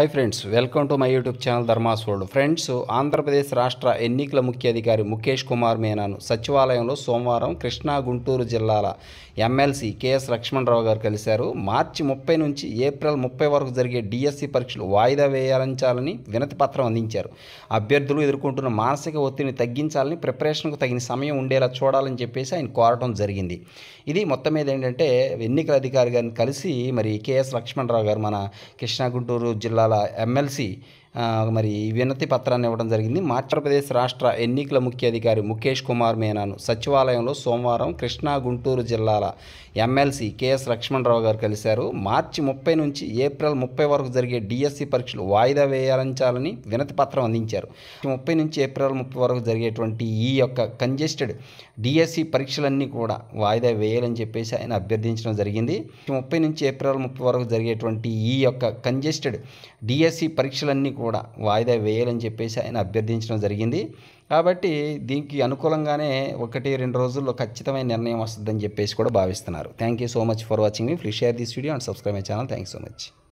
hi friends welcome to my YouTube channel Dharma's world friends Andhra Pradesh రాష్ట్ర ఎన్నికల ముఖ్య అధికారి ముఖేష్ కుమార్ మేనాను సచివాలయంలో సోమవారం కృష్ణా గుంటూరు జిల్లాల ఎమ్మెల్సీ కెఎస్ లక్ష్మణరావు గారు కలిశారు మార్చి ముప్పై నుంచి ఏప్రిల్ ముప్పై వరకు జరిగే డిఎస్సి పరీక్షలు వాయిదా వేయాలించాలని వినతి పత్రం అందించారు అభ్యర్థులు ఎదుర్కొంటున్న మానసిక ఒత్తిడిని తగ్గించాలని ప్రిపరేషన్కు తగిన సమయం ఉండేలా చూడాలని చెప్పేసి ఆయన కోరటం జరిగింది ఇది మొత్తం మీద ఏంటంటే ఎన్నికల అధికారి గారిని కలిసి మరి కెఎస్ లక్ష్మణరావు గారు మన కృష్ణా గుంటూరు జిల్లా वाला एमएलसी మరి వినతి పత్రాన్ని ఇవ్వడం జరిగింది మధ్యప్రదేశ్ రాష్ట్ర ఎన్నికల ముఖ్య అధికారి ముఖేష్ కుమార్ మేనాను సచివాలయంలో సోమవారం కృష్ణా గుంటూరు జిల్లాల ఎమ్మెల్సీ కెఎస్ లక్ష్మణరావు గారు కలిశారు మార్చి ముప్పై నుంచి ఏప్రిల్ ముప్పై వరకు జరిగే డిఎస్సి పరీక్షలు వాయిదా వేయాలించాలని వినతి పత్రం అందించారు ముప్పై నుంచి ఏప్రిల్ ముప్పై వరకు జరిగేటువంటి ఈ యొక్క కంజెస్టెడ్ డిఎస్సి పరీక్షలన్నీ కూడా వాయిదా వేయాలని చెప్పేసి ఆయన అభ్యర్థించడం జరిగింది ముప్పై నుంచి ఏప్రిల్ ముప్పై వరకు జరిగేటువంటి ఈ యొక్క కంజెస్టెడ్ డిఎస్సి పరీక్షలన్నీ కూడా వాయిదా వేయాలని చెప్పేసి ఆయన అభ్యర్థించడం జరిగింది కాబట్టి దీనికి అనుకూలంగానే ఒకటి రెండు రోజుల్లో ఖచ్చితమైన నిర్ణయం వస్తుందని చెప్పేసి కూడా భావిస్తున్నారు thank you so much for watching మీ please share this video and subscribe my channel thank so much